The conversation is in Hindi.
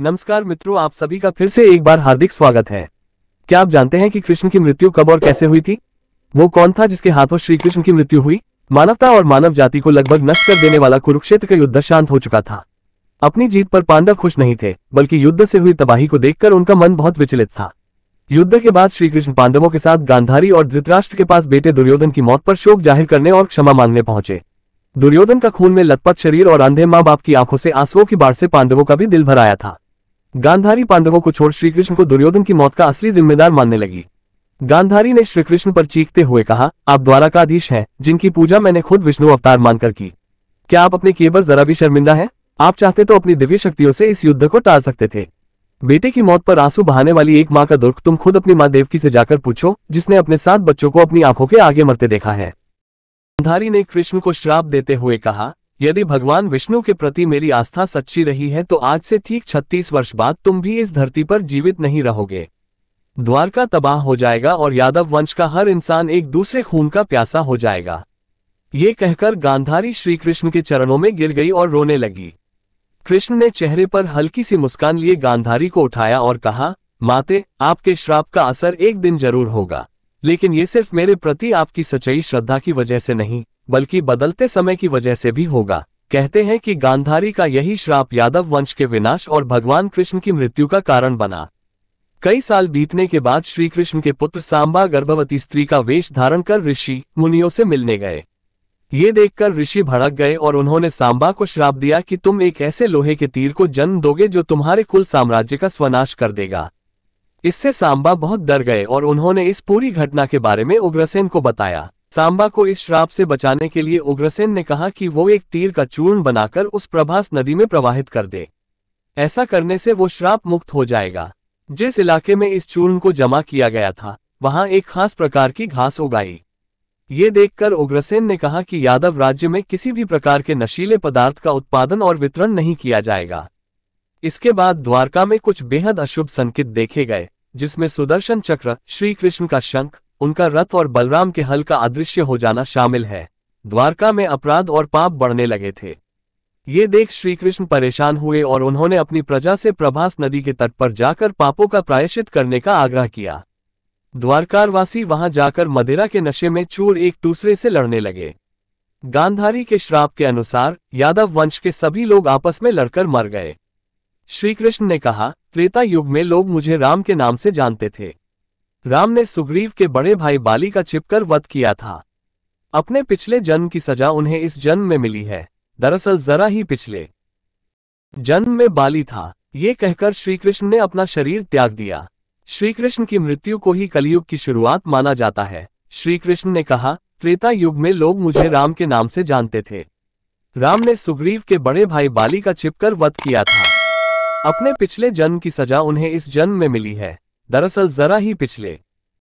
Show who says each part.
Speaker 1: नमस्कार मित्रों आप सभी का फिर से एक बार हार्दिक स्वागत है क्या आप जानते हैं कि कृष्ण की मृत्यु कब और कैसे हुई थी वो कौन था जिसके हाथों श्री कृष्ण की मृत्यु हुई मानवता और मानव जाति को लगभग नष्ट कर देने वाला कुरुक्षेत्र का युद्ध शांत हो चुका था अपनी जीत पर पांडव खुश नहीं थे बल्कि युद्ध से हुई तबाही को देखकर उनका मन बहुत विचलित था युद्ध के बाद श्रीकृष्ण पांडवों के साथ गांधारी और धृतराष्ट्र के पास बेटे दुर्योधन की मौत पर शोक जाहिर करने और क्षमा मांगने पहुंचे दुर्योधन का खून में लतपत शरीर और अंधे माँ बाप की आंखों से आंसुओं की बाढ़ से पांडवों का भी दिल भराया था गांधारी पांडवों को छोड़ श्रीकृष्ण को दुर्योधन की मौत का असली जिम्मेदार मानने लगी गांधारी ने श्रीकृष्ण पर चीखते हुए कहा आप द्वारा का द्वारकाधीश है जिनकी पूजा मैंने खुद विष्णु अवतार मानकर की क्या आप अपने केवल जरा भी शर्मिंदा है आप चाहते तो अपनी दिव्य शक्तियों से इस युद्ध को टाल सकते थे बेटे की मौत पर आंसू बहाने वाली एक माँ का दुर्ख तुम खुद अपनी माँ देवकी से जाकर पूछो जिसने अपने सात बच्चों को अपनी आंखों के आगे मरते देखा है गांधारी ने कृष्ण को श्राप देते हुए कहा यदि भगवान विष्णु के प्रति मेरी आस्था सच्ची रही है तो आज से ठीक 36 वर्ष बाद तुम भी इस धरती पर जीवित नहीं रहोगे द्वारका तबाह हो जाएगा और यादव वंश का हर इंसान एक दूसरे खून का प्यासा हो जाएगा ये कहकर गांधारी श्री कृष्ण के चरणों में गिर गई और रोने लगी कृष्ण ने चेहरे पर हल्की सी मुस्कान लिए गांधारी को उठाया और कहा माते आपके श्राप का असर एक दिन जरूर होगा लेकिन ये सिर्फ मेरे प्रति आपकी सच्चाई श्रद्धा की वजह से नहीं बल्कि बदलते समय की वजह से भी होगा कहते हैं कि गांधारी का यही श्राप यादव वंश के विनाश और भगवान कृष्ण की मृत्यु का कारण बना कई साल बीतने के बाद श्री कृष्ण के पुत्र सांबा गर्भवती स्त्री का वेश धारण कर ऋषि मुनियों से मिलने गए ये देखकर ऋषि भड़क गए और उन्होंने सांबा को श्राप दिया कि तुम एक ऐसे लोहे के तीर को जन्म दोगे जो तुम्हारे कुल साम्राज्य का स्वनाश कर देगा इससे सांबा बहुत डर गए और उन्होंने इस पूरी घटना के बारे में उग्रसेन को बताया सांबा को इस श्राप से बचाने के लिए उग्रसेन ने कहा कि वो एक तीर का चूर्ण बनाकर उस प्रभास नदी में प्रवाहित कर दे ऐसा करने से वो श्राप मुक्त हो जाएगा जिस इलाके में इस चूर्ण को जमा किया गया था वहां एक खास प्रकार की घास उगाई ये देखकर उग्रसेन ने कहा कि यादव राज्य में किसी भी प्रकार के नशीले पदार्थ का उत्पादन और वितरण नहीं किया जाएगा इसके बाद द्वारका में कुछ बेहद अशुभ संकेत देखे गए जिसमें सुदर्शन चक्र श्री कृष्ण का शंख उनका रथ और बलराम के हल का अदृश्य हो जाना शामिल है द्वारका में अपराध और पाप बढ़ने लगे थे ये देख श्रीकृष्ण परेशान हुए और उन्होंने अपनी प्रजा से प्रभास नदी के तट पर जाकर पापों का प्रायश्चित करने का आग्रह किया द्वारकारवासी वहां जाकर मदिरा के नशे में चोर एक दूसरे से लड़ने लगे गांधारी के श्राप के अनुसार यादव वंश के सभी लोग आपस में लड़कर मर गए श्रीकृष्ण ने कहा त्रेता युग में लोग मुझे राम के नाम से जानते थे राम ने सुग्रीव के बड़े भाई बाली का छिपकर वध किया था अपने पिछले जन्म की सजा उन्हें इस जन्म में मिली है दरअसल जरा ही पिछले जन्म में बाली था ये कहकर श्रीकृष्ण ने अपना शरीर त्याग दिया श्रीकृष्ण की मृत्यु को ही कलयुग की शुरुआत माना जाता है श्रीकृष्ण ने कहा त्रेता युग में लोग मुझे राम के नाम से जानते थे राम ने सुग्रीव के बड़े भाई बाली का छिपकर वध किया था अपने पिछले जन्म की सजा उन्हें इस जन्म में मिली है दरअसल जरा ही पिछले